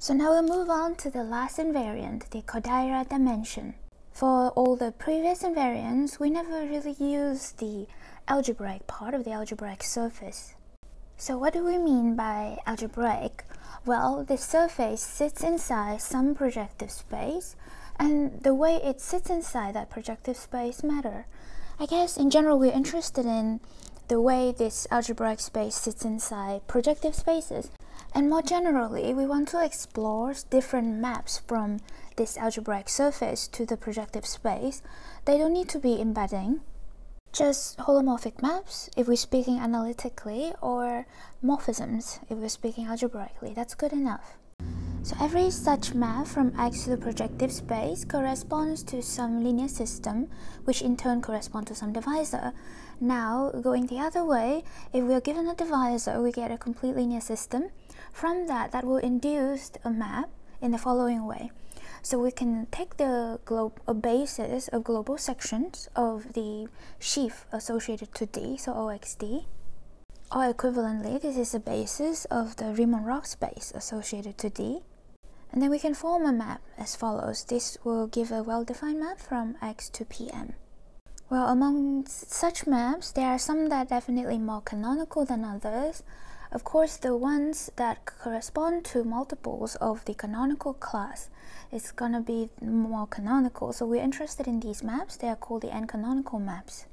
So now we'll move on to the last invariant, the Kodaira dimension. For all the previous invariants, we never really used the algebraic part of the algebraic surface. So what do we mean by algebraic? Well, the surface sits inside some projective space, and the way it sits inside that projective space matter. I guess in general we're interested in the way this algebraic space sits inside projective spaces. And more generally, we want to explore different maps from this algebraic surface to the projective space. They don't need to be embedding, just holomorphic maps if we're speaking analytically or morphisms if we're speaking algebraically. That's good enough. So every such map from X to the projective space corresponds to some linear system, which in turn corresponds to some divisor. Now, going the other way, if we're given a divisor, we get a complete linear system, from that, that will induce a map in the following way. So we can take the a basis of global sections of the sheaf associated to D, so OXD, or equivalently, this is a basis of the Riemann-Roch space associated to D. And then we can form a map as follows. This will give a well-defined map from X to PM. Well, among such maps, there are some that are definitely more canonical than others, of course, the ones that correspond to multiples of the canonical class is going to be more canonical. So we're interested in these maps. They are called the n-canonical maps.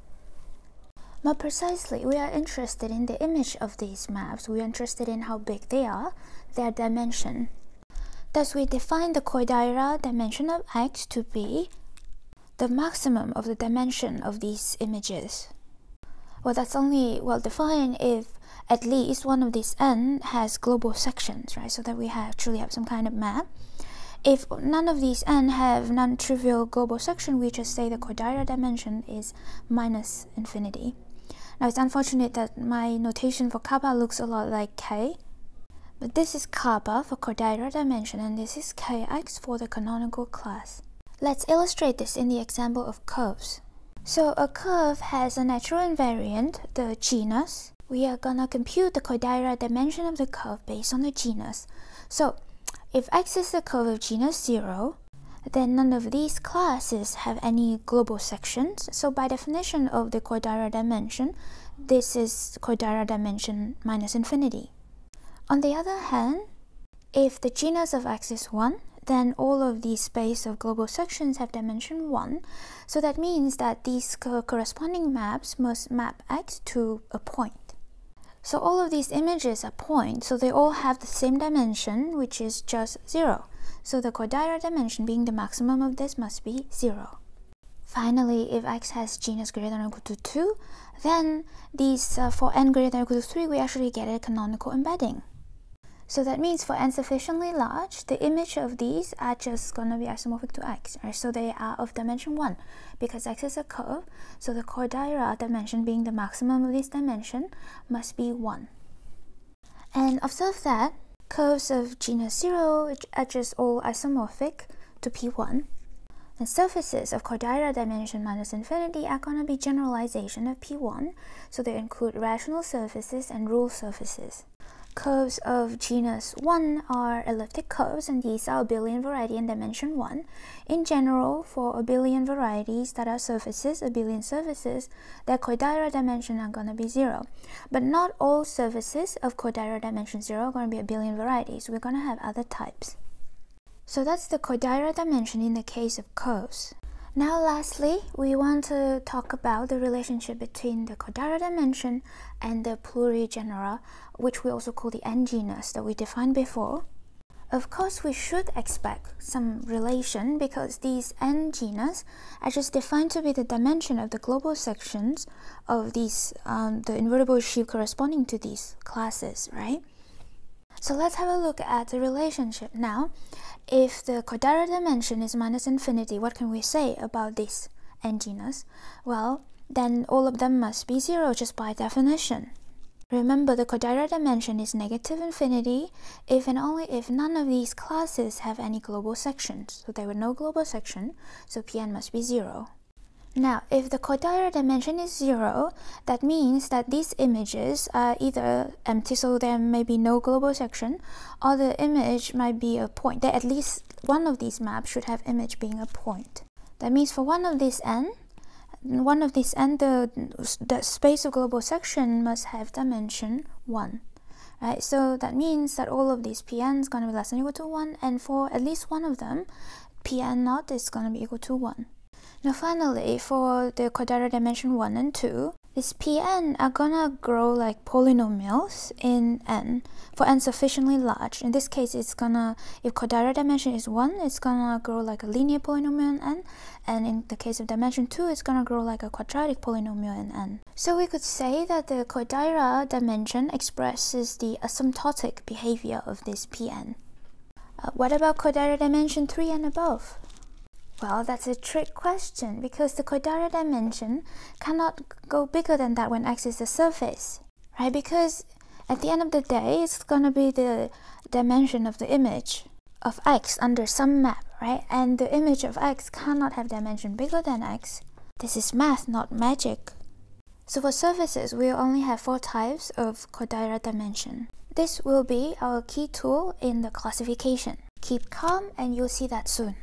More precisely, we are interested in the image of these maps. We are interested in how big they are, their dimension. Thus, we define the Kodaira dimension of X to be the maximum of the dimension of these images. Well, that's only well defined if at least one of these n has global sections, right? So that we have truly have some kind of map. If none of these n have non-trivial global section, we just say the Cordaira dimension is minus infinity. Now it's unfortunate that my notation for kappa looks a lot like k, but this is kappa for Cordaira dimension and this is kx for the canonical class. Let's illustrate this in the example of curves. So a curve has a natural invariant, the genus, we are gonna compute the Kodaira dimension of the curve based on the genus. So if x is the curve of genus 0, then none of these classes have any global sections. So by definition of the Kodaira dimension, this is Kodaira dimension minus infinity. On the other hand, if the genus of x is 1, then all of these space of global sections have dimension 1. So that means that these co corresponding maps must map x to a point. So all of these images are points, so they all have the same dimension, which is just 0. So the Kodaira dimension being the maximum of this must be 0. Finally, if x has genus greater than or equal to 2, then these uh, for n greater than or equal to 3, we actually get a canonical embedding. So that means for n sufficiently large, the image of these are just going to be isomorphic to x, right? So they are of dimension 1 because x is a curve. So the Cordaira dimension being the maximum of this dimension must be 1. And observe that curves of genus 0 are just all isomorphic to P1. And surfaces of Cordaira dimension minus infinity are going to be generalization of P1. So they include rational surfaces and rule surfaces curves of genus 1 are elliptic curves and these are abelian variety in dimension 1. In general, for abelian varieties that are surfaces, abelian surfaces, their Kodaira dimension are going to be 0. But not all surfaces of Kodaira dimension 0 are going to be abelian varieties. We're going to have other types. So that's the Kodaira dimension in the case of curves. Now lastly, we want to talk about the relationship between the Cordillera dimension and the plurigenera, which we also call the N genus that we defined before. Of course, we should expect some relation because these N genus are just defined to be the dimension of the global sections of these, um, the invertible sheaf corresponding to these classes, right? So let's have a look at the relationship now. If the Cordara dimension is minus infinity, what can we say about this n genus? Well, then all of them must be zero just by definition. Remember the Cordera dimension is negative infinity if and only if none of these classes have any global sections. So there were no global section, so Pn must be zero. Now, if the Kodaira dimension is zero, that means that these images are either empty, so there may be no global section, or the image might be a point. That at least one of these maps should have image being a point. That means for one of these n, one of these n, the, the space of global section must have dimension 1. Right, so that means that all of these pn is going to be less than equal to 1, and for at least one of them, pn naught is going to be equal to 1. Now finally, for the quadratic dimension 1 and 2, these Pn are gonna grow like polynomials in n for n sufficiently large. In this case, it's gonna, if quadratic dimension is 1, it's gonna grow like a linear polynomial in n, and in the case of dimension 2, it's gonna grow like a quadratic polynomial in n. So we could say that the quadratic dimension expresses the asymptotic behavior of this Pn. Uh, what about quadratic dimension 3 and above? Well, that's a trick question because the Coidara dimension cannot go bigger than that when x is the surface, right? Because at the end of the day, it's gonna be the dimension of the image of x under some map, right? And the image of x cannot have dimension bigger than x. This is math, not magic. So for surfaces, we only have four types of Kodaira dimension. This will be our key tool in the classification. Keep calm and you'll see that soon.